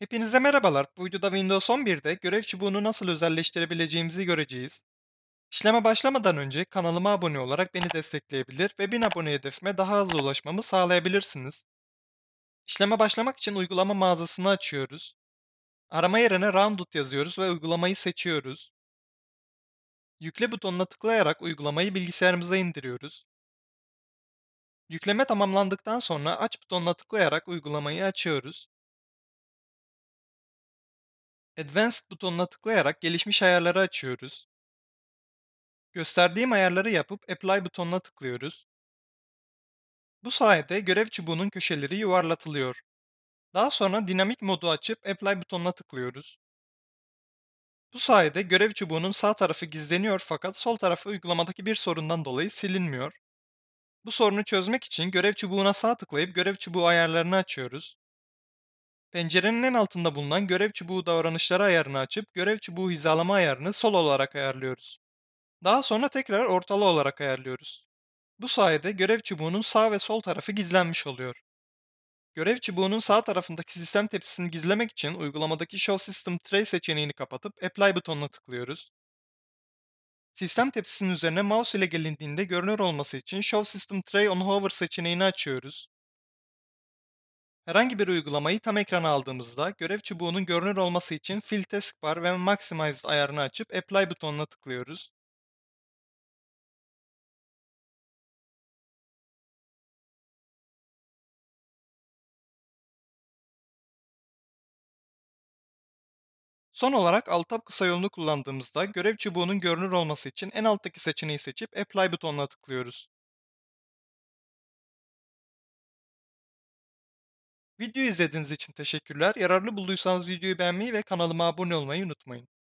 Hepinize merhabalar. Bu videoda Windows 11'de görev çubuğunu nasıl özelleştirebileceğimizi göreceğiz. İşleme başlamadan önce kanalıma abone olarak beni destekleyebilir ve 1000 abone hedefime daha hızlı ulaşmamı sağlayabilirsiniz. İşleme başlamak için uygulama mağazasını açıyoruz. Arama yerine Roundout yazıyoruz ve uygulamayı seçiyoruz. Yükle butonuna tıklayarak uygulamayı bilgisayarımıza indiriyoruz. Yükleme tamamlandıktan sonra aç butonuna tıklayarak uygulamayı açıyoruz. Advanced butonuna tıklayarak gelişmiş ayarları açıyoruz. Gösterdiğim ayarları yapıp Apply butonuna tıklıyoruz. Bu sayede görev çubuğunun köşeleri yuvarlatılıyor. Daha sonra dinamik modu açıp Apply butonuna tıklıyoruz. Bu sayede görev çubuğunun sağ tarafı gizleniyor fakat sol tarafı uygulamadaki bir sorundan dolayı silinmiyor. Bu sorunu çözmek için görev çubuğuna sağ tıklayıp görev çubuğu ayarlarını açıyoruz. Pencerenin en altında bulunan görev çubuğu davranışları ayarını açıp görev çubuğu hizalama ayarını sol olarak ayarlıyoruz. Daha sonra tekrar ortalı olarak ayarlıyoruz. Bu sayede görev çubuğunun sağ ve sol tarafı gizlenmiş oluyor. Görev çubuğunun sağ tarafındaki sistem tepsisini gizlemek için uygulamadaki Show System Tray seçeneğini kapatıp Apply butonuna tıklıyoruz. Sistem tepsisinin üzerine mouse ile gelindiğinde görünür olması için Show System Tray on Hover seçeneğini açıyoruz. Herhangi bir uygulamayı tam ekrana aldığımızda görev çubuğunun görünür olması için Fill Task ve Maximize ayarını açıp Apply butonuna tıklıyoruz. Son olarak alt tab kısa yolunu kullandığımızda görev çubuğunun görünür olması için en alttaki seçeneği seçip Apply butonuna tıklıyoruz. Video izlediğiniz için teşekkürler. Yararlı bulduysanız videoyu beğenmeyi ve kanalıma abone olmayı unutmayın.